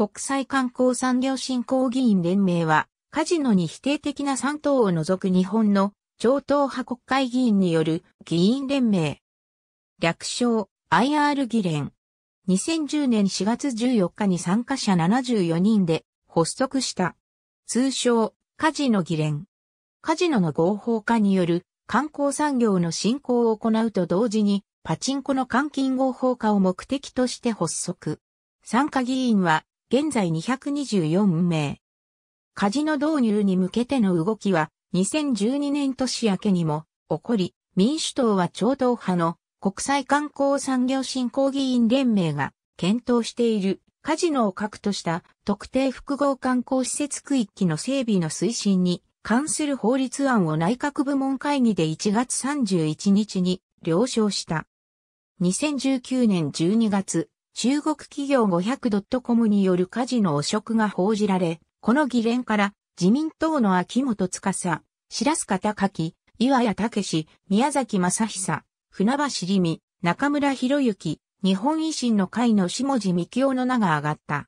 国際観光産業振興議員連盟は、カジノに否定的な3党を除く日本の超党派国会議員による議員連盟。略称 IR 議連。2010年4月14日に参加者74人で発足した。通称カジノ議連。カジノの合法化による観光産業の振興を行うと同時にパチンコの換金合法化を目的として発足。参加議員は現在224名。カジノ導入に向けての動きは、2012年年明けにも起こり、民主党は超党派の国際観光産業振興議員連盟が検討しているカジノを核とした特定複合観光施設区域の整備の推進に関する法律案を内閣部門会議で1月31日に了承した。2019年12月、中国企業 500.com による火事の汚職が報じられ、この議連から自民党の秋元司、白須方隆、岩谷武宮崎正久、船橋里美、中村博之、日本維新の会の下地幹夫の名が上がった。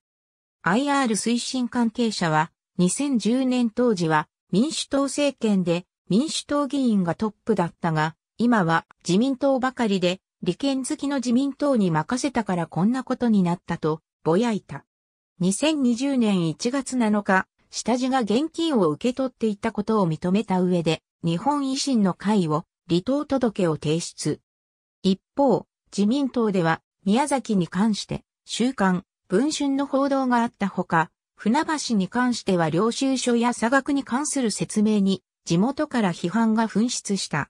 IR 推進関係者は、2010年当時は民主党政権で民主党議員がトップだったが、今は自民党ばかりで利権好きの自民党に任せたからこんなことになったと、ぼやいた。2020年1月7日、下地が現金を受け取っていたことを認めた上で、日本維新の会を離党届を提出。一方、自民党では宮崎に関して、週刊、文春の報道があったほか、船橋に関しては領収書や差額に関する説明に、地元から批判が噴出した。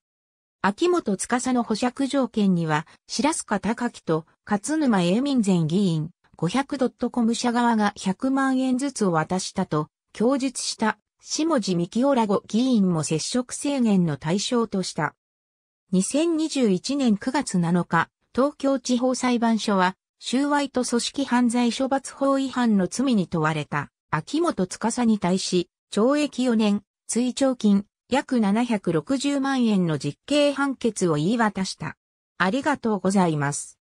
秋元司の保釈条件には、白須賀隆樹と勝沼英民前議員、500.com 社側が100万円ずつを渡したと供述した下地幹夫ら後議員も接触制限の対象とした。2021年9月7日、東京地方裁判所は、収賄と組織犯罪処罰法違反の罪に問われた、秋元司に対し、懲役4年、追徴金約760万円の実刑判決を言い渡した。ありがとうございます。